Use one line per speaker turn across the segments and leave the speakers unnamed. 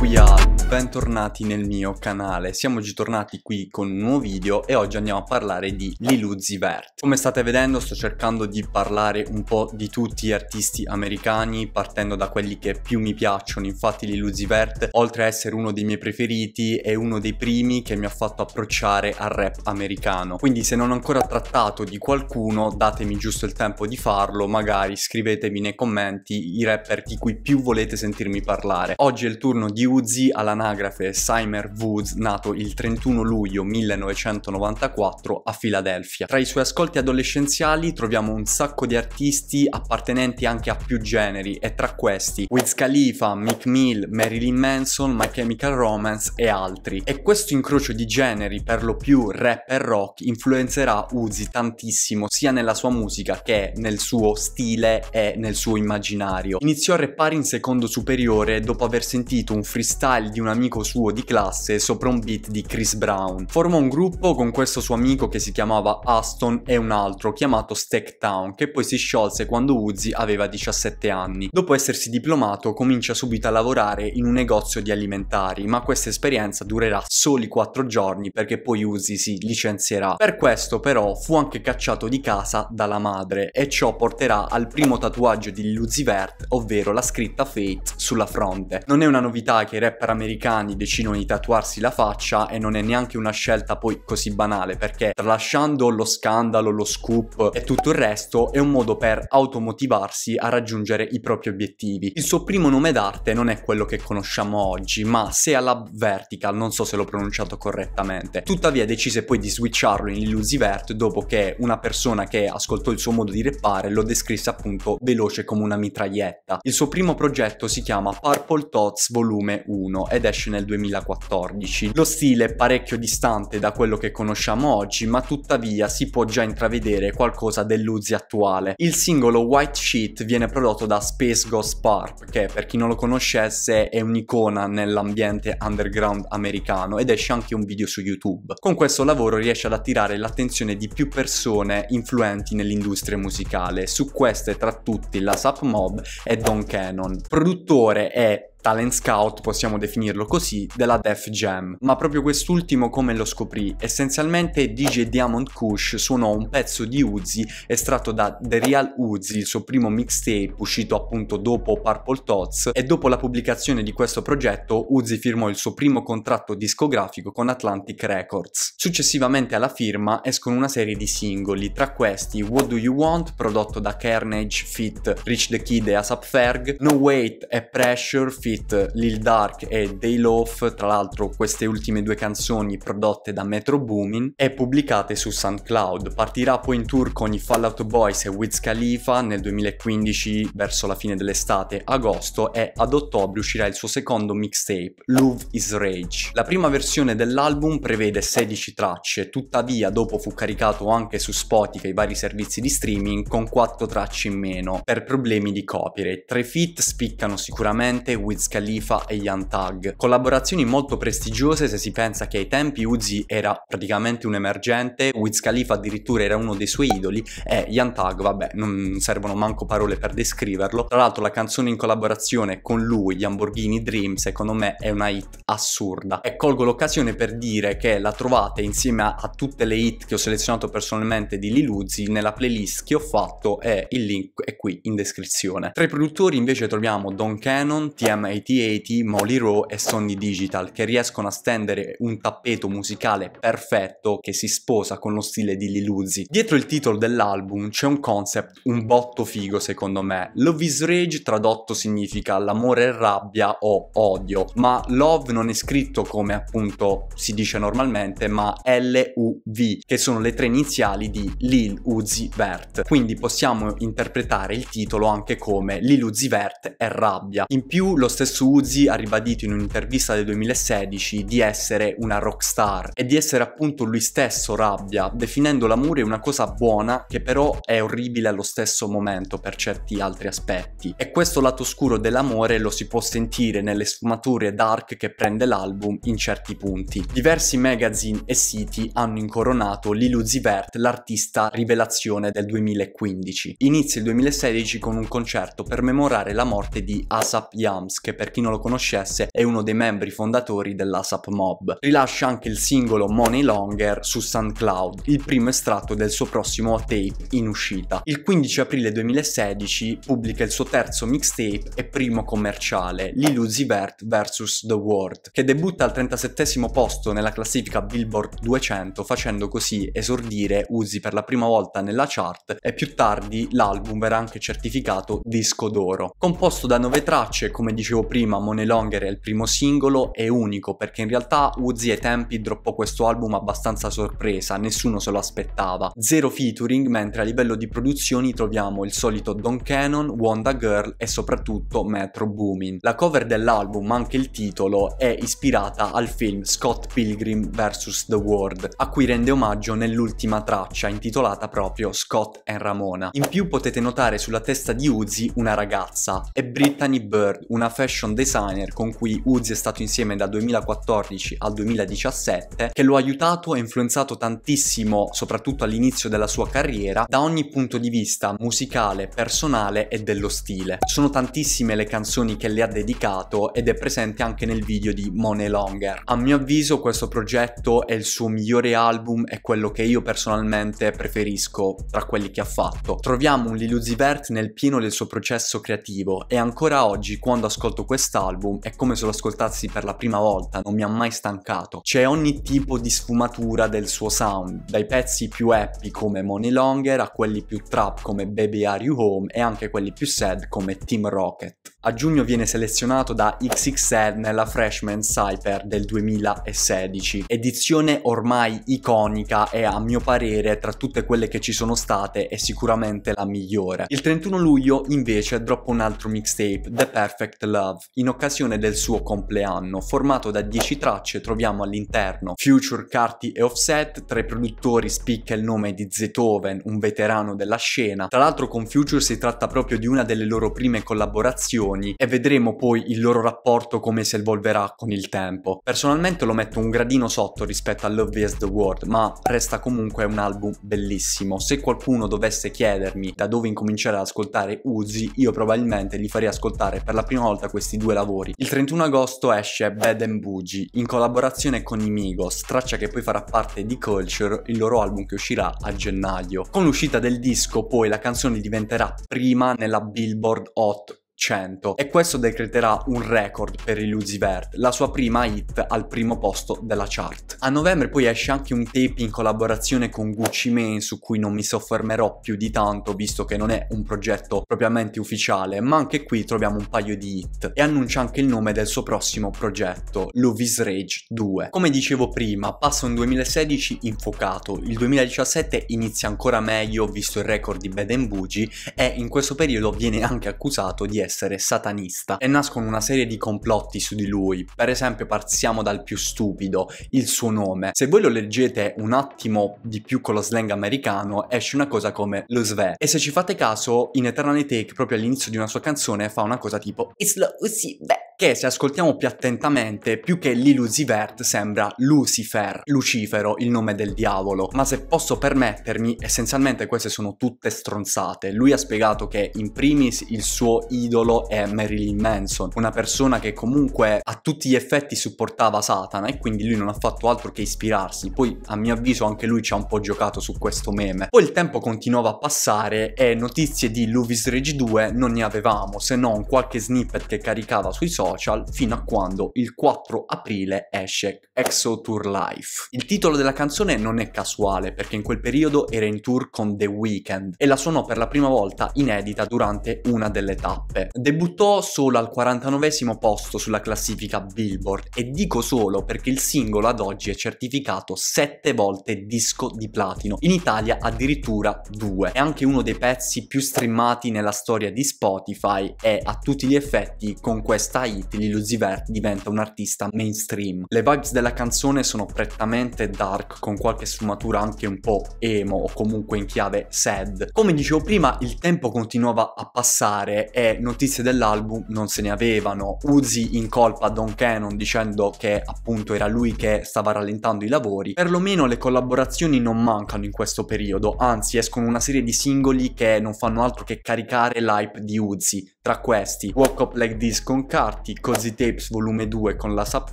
we are bentornati nel mio canale. Siamo oggi tornati qui con un nuovo video e oggi andiamo a parlare di Liluzi Vert. Come state vedendo sto cercando di parlare un po' di tutti gli artisti americani partendo da quelli che più mi piacciono. Infatti Liluzi Vert, oltre a essere uno dei miei preferiti, è uno dei primi che mi ha fatto approcciare al rap americano. Quindi se non ho ancora trattato di qualcuno, datemi giusto il tempo di farlo, magari scrivetemi nei commenti i rapper di cui più volete sentirmi parlare. Oggi è il turno di Uzi alla anagrafe Simer Woods, nato il 31 luglio 1994 a Filadelfia. Tra i suoi ascolti adolescenziali troviamo un sacco di artisti appartenenti anche a più generi e tra questi Wiz Khalifa, Mick Mill, Marilyn Manson, My Chemical Romance e altri. E questo incrocio di generi, per lo più rap e rock, influenzerà Uzi tantissimo sia nella sua musica che nel suo stile e nel suo immaginario. Iniziò a rappare in secondo superiore dopo aver sentito un freestyle di un un amico suo di classe sopra un beat di Chris Brown. Formò un gruppo con questo suo amico che si chiamava Aston e un altro chiamato Stack Town che poi si sciolse quando Uzi aveva 17 anni. Dopo essersi diplomato comincia subito a lavorare in un negozio di alimentari ma questa esperienza durerà soli 4 giorni perché poi Uzi si licenzierà. Per questo però fu anche cacciato di casa dalla madre e ciò porterà al primo tatuaggio di Vert ovvero la scritta Fate sulla fronte. Non è una novità che i rapper americani americani decidono di tatuarsi la faccia e non è neanche una scelta poi così banale perché tralasciando lo scandalo, lo scoop e tutto il resto è un modo per automotivarsi a raggiungere i propri obiettivi. Il suo primo nome d'arte non è quello che conosciamo oggi ma alla Vertical, non so se l'ho pronunciato correttamente. Tuttavia decise poi di switcharlo in Illusivert dopo che una persona che ascoltò il suo modo di reppare lo descrisse appunto veloce come una mitraglietta. Il suo primo progetto si chiama Purple Tots Volume 1 ed ed esce nel 2014. Lo stile è parecchio distante da quello che conosciamo oggi, ma tuttavia si può già intravedere qualcosa dell'Uzi attuale. Il singolo White Sheet viene prodotto da Space Ghost Park, che per chi non lo conoscesse è un'icona nell'ambiente underground americano ed esce anche un video su YouTube. Con questo lavoro riesce ad attirare l'attenzione di più persone influenti nell'industria musicale, su queste tra tutti la Sap Mob e Don Cannon. Produttore è talent scout, possiamo definirlo così, della Def Jam. Ma proprio quest'ultimo come lo scoprì? Essenzialmente DJ Diamond Kush suonò un pezzo di Uzi estratto da The Real Uzi, il suo primo mixtape uscito appunto dopo Purple Tots e dopo la pubblicazione di questo progetto Uzi firmò il suo primo contratto discografico con Atlantic Records. Successivamente alla firma escono una serie di singoli, tra questi What Do You Want prodotto da Carnage, Fit, Rich the Kid e Asap Ferg, No Wait e Pressure Fit Street, Lil Dark e Day Loaf, tra l'altro queste ultime due canzoni prodotte da Metro Boomin, e pubblicate su SoundCloud. Partirà poi in tour con i Fallout Boys e Wiz Khalifa nel 2015 verso la fine dell'estate, agosto, e ad ottobre uscirà il suo secondo mixtape, Love is Rage. La prima versione dell'album prevede 16 tracce, tuttavia dopo fu caricato anche su Spotify e i vari servizi di streaming con 4 tracce in meno, per problemi di copyright. Tre feat spiccano sicuramente Wiz Wiz Khalifa e Young Tag. Collaborazioni molto prestigiose se si pensa che ai tempi Uzi era praticamente un emergente, Wiz Khalifa addirittura era uno dei suoi idoli e Young Tag, vabbè, non servono manco parole per descriverlo. Tra l'altro la canzone in collaborazione con lui, Gli Hamburghini Dream, secondo me è una hit assurda. E colgo l'occasione per dire che la trovate insieme a, tutte le hit che ho selezionato personalmente di Lil Uzi nella playlist che ho fatto e il link è qui in descrizione. Tra i produttori invece troviamo Don Cannon, TMA 8080, Molly Rowe e Sony Digital che riescono a stendere un tappeto musicale perfetto che si sposa con lo stile di Liluzzi. Dietro il titolo dell'album c'è un concept un botto figo secondo me. Love is Rage tradotto significa l'amore e rabbia o odio, ma love non è scritto come appunto si dice normalmente, ma L-U-V, che sono le tre iniziali di Lil Uzi Vert. Quindi possiamo interpretare il titolo anche come Lil Uzi Vert e rabbia. In più lo stesso stesso Uzi ha ribadito in un'intervista del 2016 di essere una rockstar e di essere appunto lui stesso rabbia, definendo l'amore una cosa buona che però è orribile allo stesso momento per certi altri aspetti. E questo lato scuro dell'amore lo si può sentire nelle sfumature dark che prende l'album in certi punti. Diversi magazine e siti hanno incoronato Lil Uzi Vert l'artista rivelazione del 2015. Inizia il 2016 con un concerto per memorare la morte di Asap Yams che per chi non lo conoscesse è uno dei membri fondatori dell'ASAP Mob. Rilascia anche il singolo Money Longer su SoundCloud, il primo estratto del suo prossimo tape in uscita. Il 15 aprile 2016 pubblica il suo terzo mixtape e primo commerciale, L'Illusivert vs The World, che debutta al 37 posto nella classifica Billboard 200 facendo così esordire Uzi per la prima volta nella chart e più tardi l'album verrà anche certificato disco d'oro. Composto da nove tracce, come dicevo dicevo prima, Money Longer è il primo singolo, è unico perché in realtà Uzi ai tempi droppò questo album abbastanza sorpresa, nessuno se lo aspettava. Zero featuring, mentre a livello di produzioni troviamo il solito Don Cannon, Wanda Girl e soprattutto Metro Boomin. La cover dell'album, ma anche il titolo, è ispirata al film Scott Pilgrim vs. The World, a cui rende omaggio nell'ultima traccia, intitolata proprio Scott and Ramona. In più potete notare sulla testa di Uzi una ragazza, è Brittany Bird, una ferma fashion designer con cui Uzi è stato insieme dal 2014 al 2017, che lo ha aiutato e influenzato tantissimo, soprattutto all'inizio della sua carriera, da ogni punto di vista musicale, personale e dello stile. Sono tantissime le canzoni che le ha dedicato ed è presente anche nel video di Money Longer. A mio avviso questo progetto è il suo migliore album e quello che io personalmente preferisco tra quelli che ha fatto. Troviamo un Lil Uzi Vert nel pieno del suo processo creativo e ancora oggi quando ascolto ascolto quest'album è come se lo ascoltassi per la prima volta, non mi ha mai stancato. C'è ogni tipo di sfumatura del suo sound, dai pezzi più happy come Money Longer a quelli più trap come Baby Are You Home e anche quelli più sad come Team Rocket. A giugno viene selezionato da XXL nella Freshman Cyper del 2016, edizione ormai iconica e a mio parere tra tutte quelle che ci sono state è sicuramente la migliore. Il 31 luglio invece droppa un altro mixtape, The Perfect Love Love in occasione del suo compleanno. Formato da 10 tracce troviamo all'interno Future, Carti e Offset, tra i produttori spicca il nome di Zetoven, un veterano della scena. Tra l'altro con Future si tratta proprio di una delle loro prime collaborazioni e vedremo poi il loro rapporto come si evolverà con il tempo. Personalmente lo metto un gradino sotto rispetto a Love is the World, ma resta comunque un album bellissimo. Se qualcuno dovesse chiedermi da dove incominciare ad ascoltare Uzi, io probabilmente gli farei ascoltare per la prima volta questi due lavori. Il 31 agosto esce Bad and Bougie in collaborazione con i Migos, traccia che poi farà parte di Culture, il loro album che uscirà a gennaio. Con l'uscita del disco poi la canzone diventerà prima nella Billboard Hot 100 e questo decreterà un record per i Luzivert, la sua prima hit al primo posto della chart. A novembre poi esce anche un tape in collaborazione con Gucci Mane su cui non mi soffermerò più di tanto visto che non è un progetto propriamente ufficiale, ma anche qui troviamo un paio di hit e annuncia anche il nome del suo prossimo progetto, Lovis Rage 2. Come dicevo prima, passa un 2016 infuocato, il 2017 inizia ancora meglio visto il record di Bad Bougie e in questo periodo viene anche accusato di essere essere satanista e nascono una serie di complotti su di lui. Per esempio partiamo dal più stupido, il suo nome. Se voi lo leggete un attimo di più con lo slang americano esce una cosa come lo sve. E se ci fate caso, in Eternal Take proprio all'inizio di una sua canzone fa una cosa tipo It's lo sve che se ascoltiamo più attentamente, più che l'Illusivert sembra Lucifer, Lucifero, il nome del diavolo. Ma se posso permettermi, essenzialmente queste sono tutte stronzate. Lui ha spiegato che in primis il suo idolo idolo è Marilyn Manson, una persona che comunque a tutti gli effetti supportava Satana e quindi lui non ha fatto altro che ispirarsi. Poi a mio avviso anche lui ci ha un po' giocato su questo meme. Poi il tempo continuava a passare e notizie di Luvis Rage 2 non ne avevamo se non qualche snippet che caricava sui social fino a quando il 4 aprile esce Exo Tour Life. Il titolo della canzone non è casuale perché in quel periodo era in tour con The Weeknd e la suonò per la prima volta inedita durante una delle tappe. Debuttò solo al 49 posto sulla classifica Billboard e dico solo perché il singolo ad oggi è certificato 7 volte disco di platino, in Italia addirittura 2. È anche uno dei pezzi più streamati nella storia di Spotify e a tutti gli effetti con questa hit Lil Uzi Vert diventa un artista mainstream. Le vibes della canzone sono prettamente dark con qualche sfumatura anche un po' emo o comunque in chiave sad. Come dicevo prima il tempo continuava a passare e non notizie dell'album non se ne avevano. Uzi incolpa Don Cannon dicendo che appunto era lui che stava rallentando i lavori. Perlomeno le collaborazioni non mancano in questo periodo, anzi escono una serie di singoli che non fanno altro che caricare l'hype di Uzi. Tra questi Walk Up Like This con Carti, Cozy Tapes Volume 2 con la Sap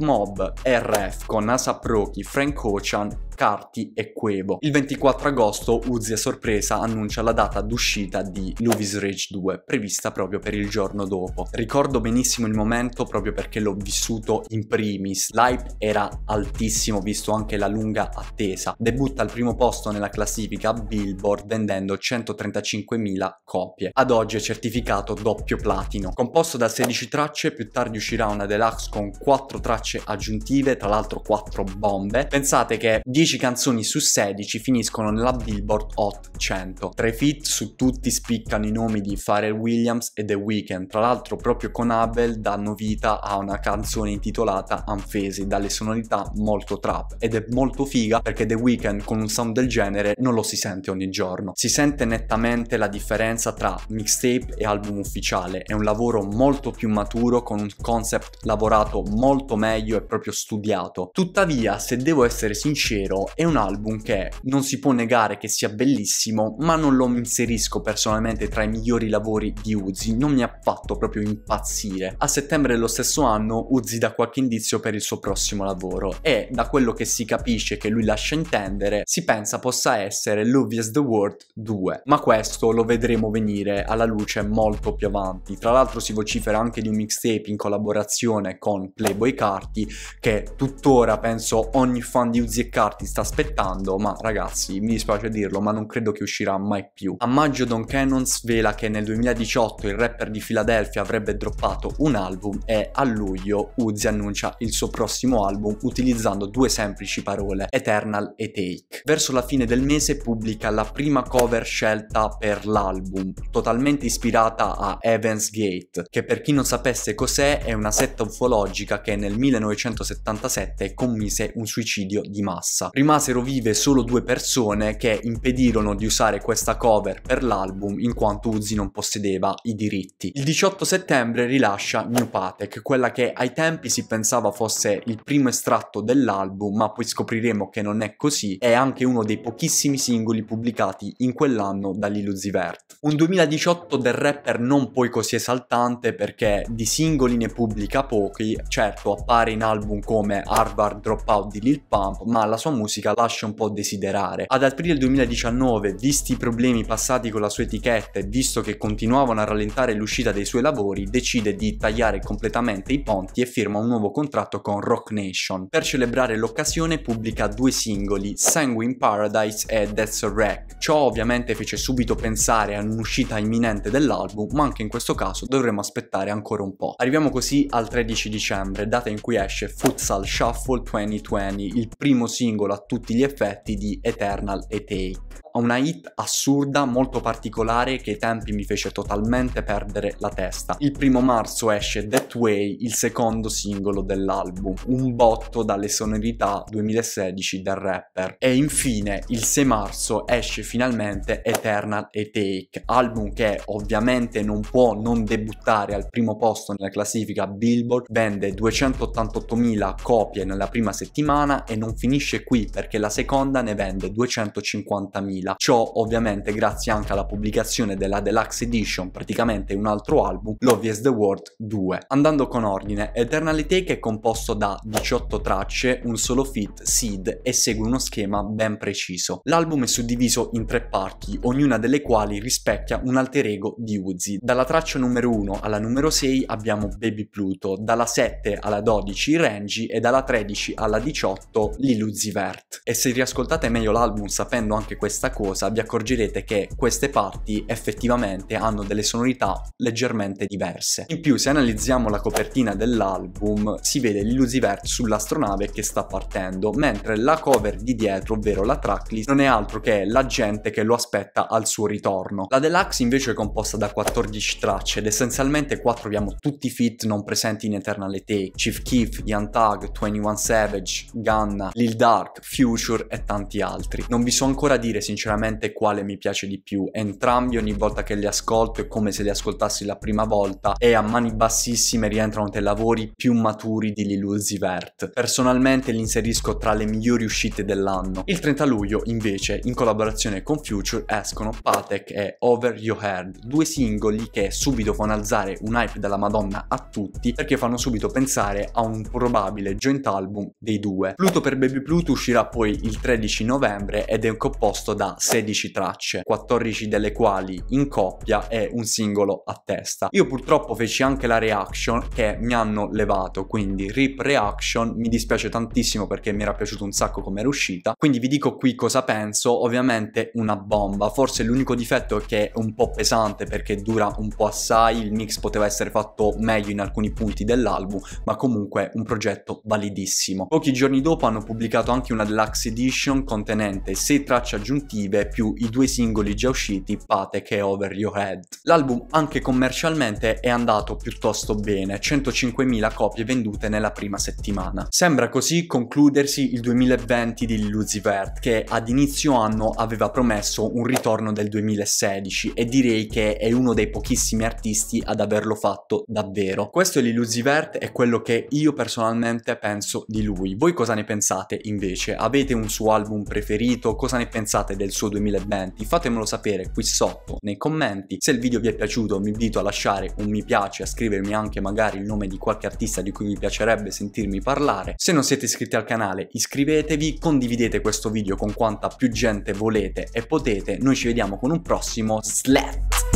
Mob, RF con ASAP Rocky, Frank Ocean Carti e Quevo. Il 24 agosto Uzi a sorpresa annuncia la data d'uscita di Luvis Rage 2, prevista proprio per il giorno dopo. Ricordo benissimo il momento proprio perché l'ho vissuto in primis. L'hype era altissimo visto anche la lunga attesa. Debutta al primo posto nella classifica Billboard vendendo 135.000 copie. Ad oggi è certificato doppio platino. Composto da 16 tracce, più tardi uscirà una deluxe con 4 tracce aggiuntive, tra l'altro 4 bombe. Pensate che 10 canzoni su 16 finiscono nella Billboard Hot 100. Tra i feat su tutti spiccano i nomi di Pharrell Williams e The Weeknd. Tra l'altro proprio con Abel danno vita a una canzone intitolata Unfesi, dalle sonorità molto trap ed è molto figa perché The Weeknd con un sound del genere non lo si sente ogni giorno. Si sente nettamente la differenza tra mixtape e album ufficiale finale, è un lavoro molto più maturo con un concept lavorato molto meglio e proprio studiato. Tuttavia, se devo essere sincero, è un album che non si può negare che sia bellissimo, ma non lo inserisco personalmente tra i migliori lavori di Uzi, non mi ha fatto proprio impazzire. A settembre dello stesso anno Uzi dà qualche indizio per il suo prossimo lavoro e da quello che si capisce che lui lascia intendere, si pensa possa essere L'Obvious the World 2, ma questo lo vedremo venire alla luce molto più avanti importanti. Tra l'altro si vocifera anche di un mixtape in collaborazione con Playboy Carti che tuttora penso ogni fan di Uzi e Carti sta aspettando, ma ragazzi, mi dispiace dirlo, ma non credo che uscirà mai più. A maggio Don Cannon svela che nel 2018 il rapper di Philadelphia avrebbe droppato un album e a luglio Uzi annuncia il suo prossimo album utilizzando due semplici parole, Eternal e Take. Verso la fine del mese pubblica la prima cover scelta per l'album, totalmente ispirata a Evan Heaven's Gate, che per chi non sapesse cos'è è una setta ufologica che nel 1977 commise un suicidio di massa. Rimasero vive solo due persone che impedirono di usare questa cover per l'album in quanto Uzi non possedeva i diritti. Il 18 settembre rilascia New Patek, quella che ai tempi si pensava fosse il primo estratto dell'album, ma poi scopriremo che non è così, è anche uno dei pochissimi singoli pubblicati in quell'anno dall'Illusivert. Un 2018 del rapper non poi così così esaltante perché di singoli ne pubblica pochi, certo appare in album come Harvard Dropout di Lil Pump, ma la sua musica lascia un po' desiderare. Ad aprile 2019, visti i problemi passati con la sua etichetta e visto che continuavano a rallentare l'uscita dei suoi lavori, decide di tagliare completamente i ponti e firma un nuovo contratto con Rock Nation. Per celebrare l'occasione pubblica due singoli, Sanguine Paradise e Death's Wreck. Ciò ovviamente fece subito pensare a un'uscita imminente dell'album, ma anche in questo questo caso dovremo aspettare ancora un po'. Arriviamo così al 13 dicembre, data in cui esce Futsal Shuffle 2020, il primo singolo a tutti gli effetti di Eternal e Take a una hit assurda, molto particolare, che ai tempi mi fece totalmente perdere la testa. Il primo marzo esce That Way, il secondo singolo dell'album, un botto dalle sonorità 2016 del rapper. E infine, il 6 marzo esce finalmente Eternal e Take, album che ovviamente non può non debuttare al primo posto nella classifica Billboard, vende 288.000 copie nella prima settimana e non finisce qui perché la seconda ne vende 250.000 2000. Ciò ovviamente grazie anche alla pubblicazione della Deluxe Edition, praticamente un altro album, Love the World 2. Andando con ordine, Eternally Take è composto da 18 tracce, un solo fit, seed e segue uno schema ben preciso. L'album è suddiviso in tre parti, ognuna delle quali rispecchia un alter ego di Uzi. Dalla traccia numero 1 alla numero 6 abbiamo Baby Pluto, dalla 7 alla 12 Renji e dalla 13 alla 18 Lil Vert. E se riascoltate meglio l'album sapendo anche questa cosa vi accorgerete che queste parti effettivamente hanno delle sonorità leggermente diverse. In più se analizziamo la copertina dell'album si vede l'illusivert sull'astronave che sta partendo, mentre la cover di dietro, ovvero la tracklist, non è altro che la gente che lo aspetta al suo ritorno. La deluxe invece è composta da 14 tracce ed essenzialmente qua troviamo tutti i fit non presenti in Eternality, Chief Keef, Young Tag, 21 Savage, Ganna, Lil Dark, Future e tanti altri. Non vi so ancora dire sinceramente sinceramente quale mi piace di più. Entrambi ogni volta che li ascolto è come se li ascoltassi la prima volta e a mani bassissime rientrano dei lavori più maturi di Lil Uzi Vert. Personalmente li inserisco tra le migliori uscite dell'anno. Il 30 luglio invece in collaborazione con Future escono Patek e Over Your Head, due singoli che subito fanno alzare un hype della madonna a tutti perché fanno subito pensare a un probabile joint album dei due. Pluto per Baby Pluto uscirà poi il 13 novembre ed è composto da 16 tracce, 14 delle quali in coppia e un singolo a testa. Io purtroppo feci anche la reaction che mi hanno levato, quindi rip reaction, mi dispiace tantissimo perché mi era piaciuto un sacco come era uscita, quindi vi dico qui cosa penso, ovviamente una bomba, forse l'unico difetto è che è un po' pesante perché dura un po' assai, il mix poteva essere fatto meglio in alcuni punti dell'album, ma comunque un progetto validissimo. Pochi giorni dopo hanno pubblicato anche una deluxe edition contenente 6 tracce aggiuntive estive più i due singoli già usciti Patek e Over Your Head. L'album anche commercialmente è andato piuttosto bene, 105.000 copie vendute nella prima settimana. Sembra così concludersi il 2020 di Vert che ad inizio anno aveva promesso un ritorno del 2016 e direi che è uno dei pochissimi artisti ad averlo fatto davvero. Questo di Vert è quello che io personalmente penso di lui. Voi cosa ne pensate invece? Avete un suo album preferito? Cosa ne pensate del del suo 2020? Fatemelo sapere qui sotto nei commenti. Se il video vi è piaciuto vi invito a lasciare un mi piace, a scrivermi anche magari il nome di qualche artista di cui vi piacerebbe sentirmi parlare. Se non siete iscritti al canale iscrivetevi, condividete questo video con quanta più gente volete e potete. Noi ci vediamo con un prossimo slap